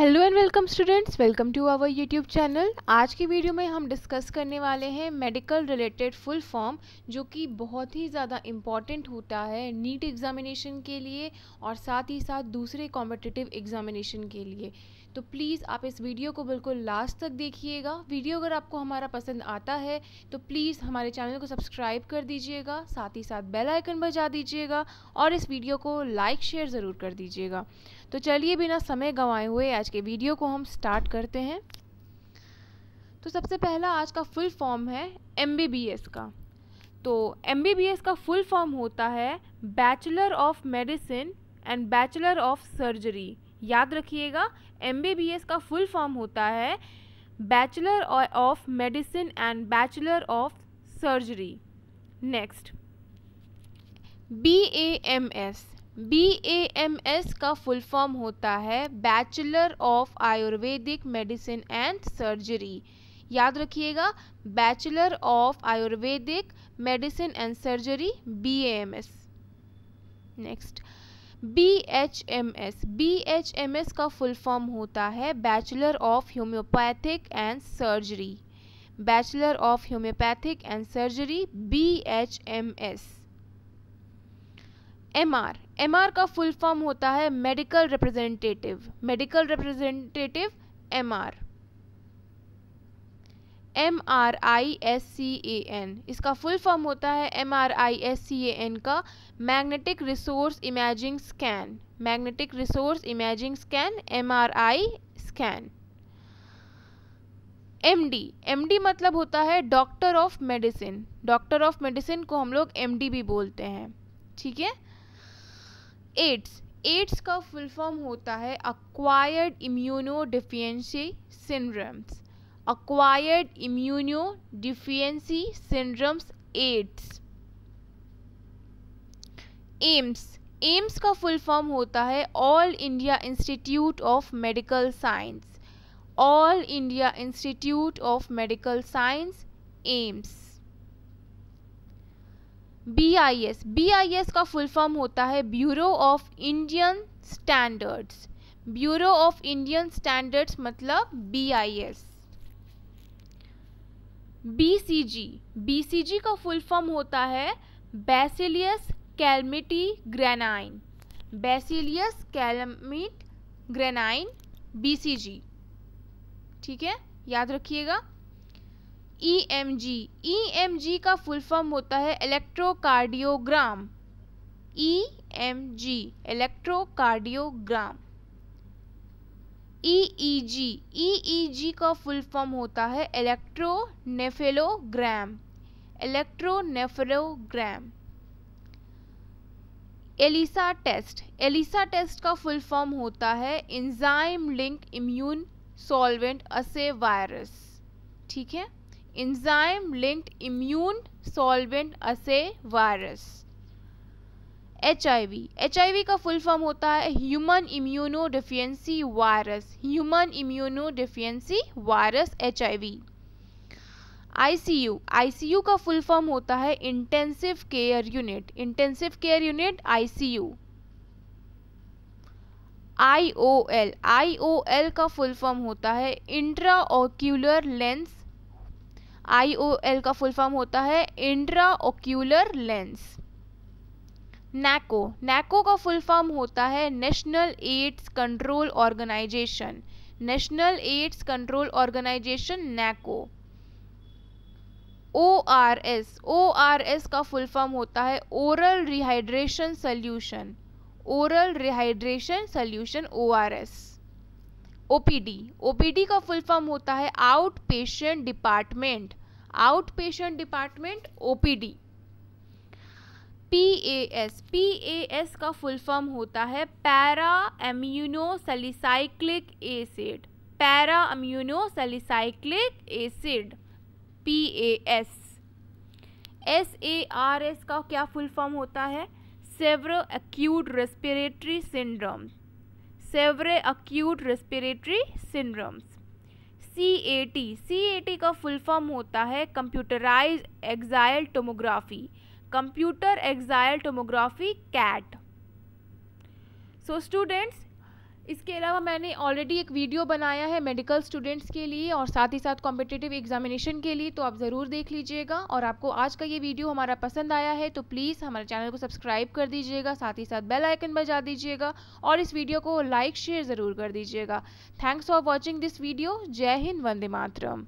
hello and welcome students welcome to our YouTube channel आज की video में हम डिस्कस करने वाले हैं मेडिकल रिलेटेड फुल फॉर्म जो कि बहुत ही ज़्यादा इम्पॉर्टेंट होता है नीट एग्ज़ामिनेशन के लिए और साथ ही साथ दूसरे कॉम्पिटिटिव एग्ज़ामिनेशन के लिए तो प्लीज़ आप इस वीडियो को बिल्कुल लास्ट तक देखिएगा वीडियो अगर आपको हमारा पसंद आता है तो प्लीज़ हमारे चैनल को सब्सक्राइब कर दीजिएगा साथ ही साथ बेल आइकन बजा दीजिएगा और इस वीडियो को लाइक शेयर ज़रूर कर दीजिएगा तो चलिए बिना समय गंवाए हुए आज के वीडियो को हम स्टार्ट करते हैं तो सबसे पहला आज का फुल फॉर्म है एम का तो एम का फुल फॉर्म होता है bachelor of medicine and bachelor of surgery याद रखिएगा एम का फुल फॉर्म होता है bachelor of medicine and bachelor of surgery next B M S B M S का फुल फॉर्म होता है bachelor of ayurvedic medicine and surgery याद रखिएगा bachelor of ayurvedic medicine and surgery B M S next B H M S B H M S का full form होता है bachelor of homoeopathic and surgery bachelor of homoeopathic and surgery B H M S M R M R का full form होता है medical representative medical representative M R M R I S C A N इसका full form होता है M R I S C A N का magnetic resource imaging scan magnetic resource imaging scan M R I scan M D M D मतलब होता है doctor of medicine doctor of medicine को हम लोग M D भी बोलते हैं ठीक है एड्स एड्स का फुल फॉर्म होता है acquired immuno deficiency syndromes acquired immunodeficiency syndromes AIDS AIIMS AIIMS का फुल फॉर्म होता है all India institute of medical science all India institute of medical science AIIMS B I S B I S का full form होता है bureau of Indian standards bureau of Indian standards मतलब B I S BCG BCG का full form होता है basileus calamity Guerin bacillus Calmette Guerin BCG ठीक है याद रखिएगा ईएमजी e ईएमजी e का फुल फॉर्म होता है electrocardiogram EMG electrocardiogram EEG e EEG e e का फुल फॉर्म होता है electroencephalogram electroencephalogram ELISA test ELISA test का फुल फॉर्म होता है enzyme link immune solvent assay virus ठीक है enzyme linked immune solvent assay virus H I का full form होता है human immuno deficiency virus human immuno deficiency virus H ICU ICU का full form होता है intensive care unit intensive care unit ICU IOL IOL का full form होता है ocular lens IOL का फुल फॉर्म होता है intra ocular lens NACO NACO का फुल फॉर्म होता है national AIDS control organisation national AIDS control organisation NACO O R S O R S का फुल फॉर्म होता है oral rehydration solution oral rehydration solution O R S O O P D P D का full form होता है out patient department out patient department O P D P A S P A S का full form होता है para aminosalicylic acid para aminosalicylic acid P A S S A R S का क्या full form होता है severe acute respiratory syndrome severe acute respiratory syndromes C A T C A T का full form होता है computerise axial tomography computer axial tomography CAT so students इसके अलावा मैंने ऑलरेडी एक वीडियो बनाया है मेडिकल स्टूडेंट्स के लिए और साथ ही साथ कॉम्पिटिटिव एग्जामिनेशन के लिए तो आप ज़रूर देख लीजिएगा और आपको आज का ये वीडियो हमारा पसंद आया है तो प्लीज़ हमारे चैनल को सब्सक्राइब कर दीजिएगा साथ ही साथ बेल आइकन बजा दीजिएगा और इस वीडियो को लाइक शेयर ज़रूर कर दीजिएगा thanks for watching this video जय हिंद वंदे मातरम